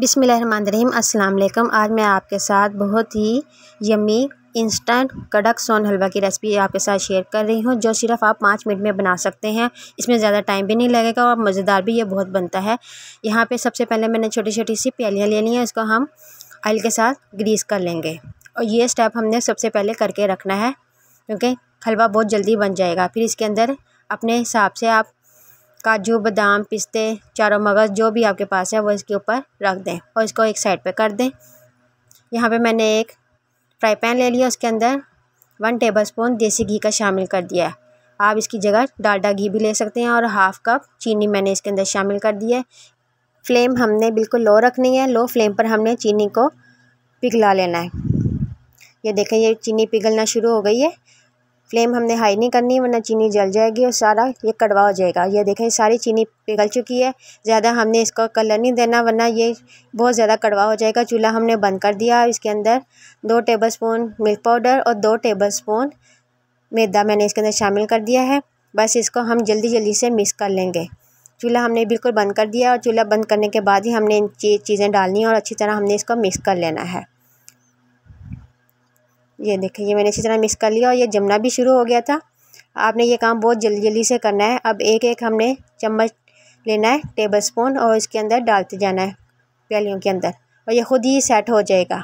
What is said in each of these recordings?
बिसमीम अल्लाम आज मैं आपके साथ बहुत ही यमी इंस्टेंट कड़क सोन हलवा की रेसिपी आपके साथ शेयर कर रही हूँ जो सिर्फ आप पाँच मिनट में बना सकते हैं इसमें ज़्यादा टाइम भी नहीं लगेगा और मज़ेदार भी ये बहुत बनता है यहाँ पे सबसे पहले मैंने छोटी छोटी सी प्यालियाँ ले ली हैं इसको हम ऑयल के साथ ग्रीस कर लेंगे और ये स्टेप हमने सबसे पहले करके रखना है क्योंकि हलवा बहुत जल्दी बन जाएगा फिर इसके अंदर अपने हिसाब से आप काजू बादाम पिस्ते चारों मगज़ जो भी आपके पास है वो इसके ऊपर रख दें और इसको एक साइड पे कर दें यहाँ पे मैंने एक फ्राई पैन ले लिया उसके अंदर वन टेबलस्पून देसी घी का शामिल कर दिया है आप इसकी जगह डालडा घी भी ले सकते हैं और हाफ़ कप चीनी मैंने इसके अंदर शामिल कर दी है फ्लेम हमने बिल्कुल लो रखनी है लो फ्लेम पर हमने चीनी को पिघला लेना है ये देखें ये चीनी पिघलना शुरू हो गई है फ्लेम हमने हाई नहीं करनी वरना चीनी जल जाएगी और सारा ये कड़वा हो जाएगा ये देखें सारी चीनी पिघल चुकी है ज़्यादा हमने इसको कलर नहीं देना वरना ये बहुत ज़्यादा कड़वा हो जाएगा चूल्हा हमने बंद कर दिया इसके अंदर दो टेबल स्पून मिल्क पाउडर और दो टेबल स्पून मैदा मैंने इसके अंदर शामिल कर दिया है बस इसको हम जल्दी जल्दी से मिक्स कर लेंगे चूल्हा हमने बिल्कुल बंद कर दिया और चूल्हा बंद करने के बाद ही हमने इन चीज़ें डालनी है और अच्छी तरह हमने इसको मिक्स कर लेना है ये देखें ये मैंने इसी तरह मिक्स कर लिया और ये जमना भी शुरू हो गया था आपने ये काम बहुत जल्दी जल्दी से करना है अब एक एक हमने चम्मच लेना है टेबल स्पून और इसके अंदर डालते जाना है प्यालियों के अंदर और ये ख़ुद ही सेट हो जाएगा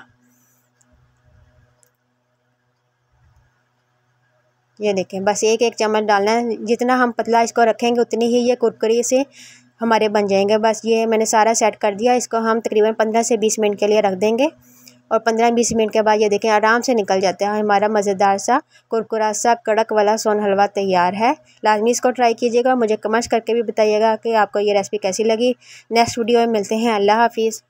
ये देखें बस एक एक चम्मच डालना है जितना हम पतला इसको रखेंगे उतनी ही ये कुरकुरी से हमारे बन जाएंगे बस ये मैंने सारा सेट कर दिया इसको हम तकरीबन पंद्रह से बीस मिनट के लिए रख देंगे और पंद्रह बीस मिनट के बाद ये देखें आराम से निकल जाता है हमारा मज़ेदार सा कुरकुरा सा कड़क वाला सोन हलवा तैयार है लाजमी इसको ट्राई कीजिएगा मुझे कमेंट्स करके भी बताइएगा कि आपको ये रेसिपी कैसी लगी नेक्स्ट वीडियो में मिलते हैं अल्लाह हाफिज़